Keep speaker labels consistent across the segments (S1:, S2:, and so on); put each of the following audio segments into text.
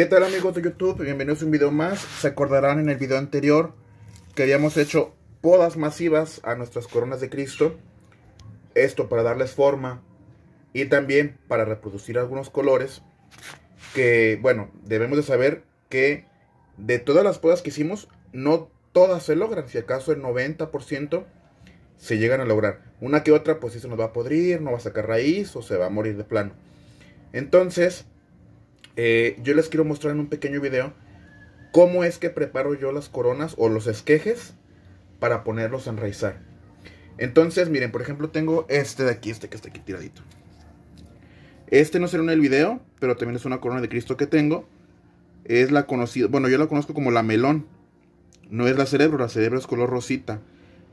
S1: ¿Qué tal amigos de YouTube? Bienvenidos a un video más. Se acordarán en el video anterior que habíamos hecho podas masivas a nuestras coronas de Cristo. Esto para darles forma y también para reproducir algunos colores que, bueno, debemos de saber que de todas las podas que hicimos, no todas se logran. Si acaso el 90% se llegan a lograr. Una que otra, pues si se nos va a podrir, no va a sacar raíz o se va a morir de plano. Entonces, eh, yo les quiero mostrar en un pequeño video cómo es que preparo yo las coronas o los esquejes para ponerlos a enraizar. Entonces, miren, por ejemplo, tengo este de aquí, este que está aquí tiradito. Este no será en el video, pero también es una corona de Cristo que tengo. Es la conocida, bueno, yo la conozco como la melón. No es la cerebro, la cerebro es color rosita.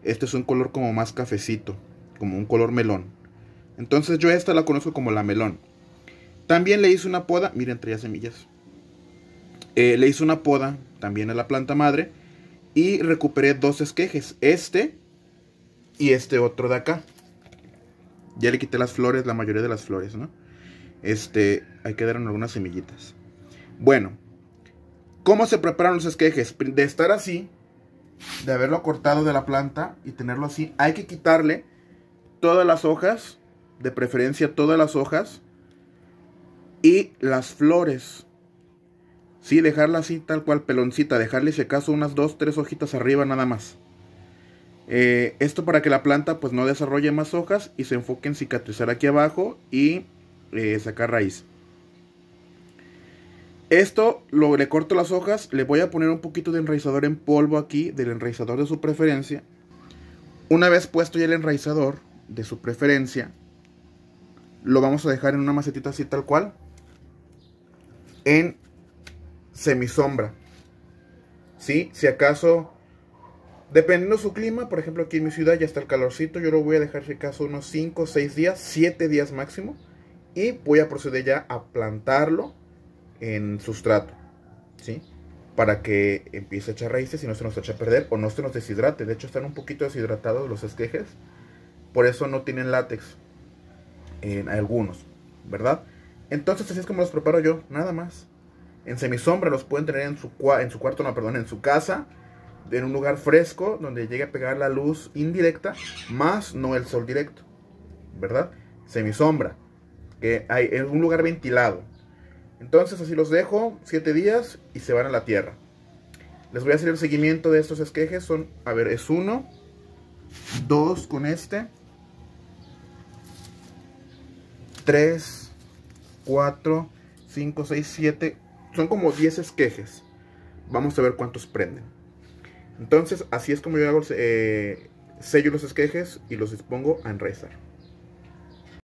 S1: Este es un color como más cafecito, como un color melón. Entonces yo esta la conozco como la melón. También le hice una poda, miren, traía semillas. Eh, le hice una poda también a la planta madre y recuperé dos esquejes, este y este otro de acá. Ya le quité las flores, la mayoría de las flores, ¿no? Este, ahí quedaron algunas semillitas. Bueno, ¿Cómo se preparan los esquejes? De estar así, de haberlo cortado de la planta y tenerlo así, hay que quitarle todas las hojas, de preferencia todas las hojas, y las flores. Sí, dejarla así tal cual, peloncita. Dejarle si acaso unas dos, tres hojitas arriba nada más. Eh, esto para que la planta pues no desarrolle más hojas y se enfoque en cicatrizar aquí abajo y eh, sacar raíz. Esto le corto las hojas, le voy a poner un poquito de enraizador en polvo aquí, del enraizador de su preferencia. Una vez puesto ya el enraizador de su preferencia, lo vamos a dejar en una macetita así tal cual, en semisombra. ¿Sí? Si acaso, dependiendo su clima, por ejemplo aquí en mi ciudad ya está el calorcito, yo lo voy a dejar si acaso unos 5, 6 días, 7 días máximo. Y voy a proceder ya a plantarlo en sustrato. ¿Sí? Para que empiece a echar raíces y no se nos eche a perder o no se nos deshidrate. De hecho están un poquito deshidratados los esquejes. Por eso no tienen látex en algunos, ¿verdad? Entonces así es como los preparo yo, nada más. En semisombra los pueden tener en su, en su cuarto, no, perdón, en su casa, en un lugar fresco donde llegue a pegar la luz indirecta, más no el sol directo, ¿verdad? Semisombra, que hay en un lugar ventilado. Entonces así los dejo siete días y se van a la tierra. Les voy a hacer el seguimiento de estos esquejes. Son, a ver, es uno, dos con este, tres 4, 5, 6, 7. Son como 10 esquejes. Vamos a ver cuántos prenden. Entonces, así es como yo hago, eh, sello los esquejes y los dispongo a enraizar.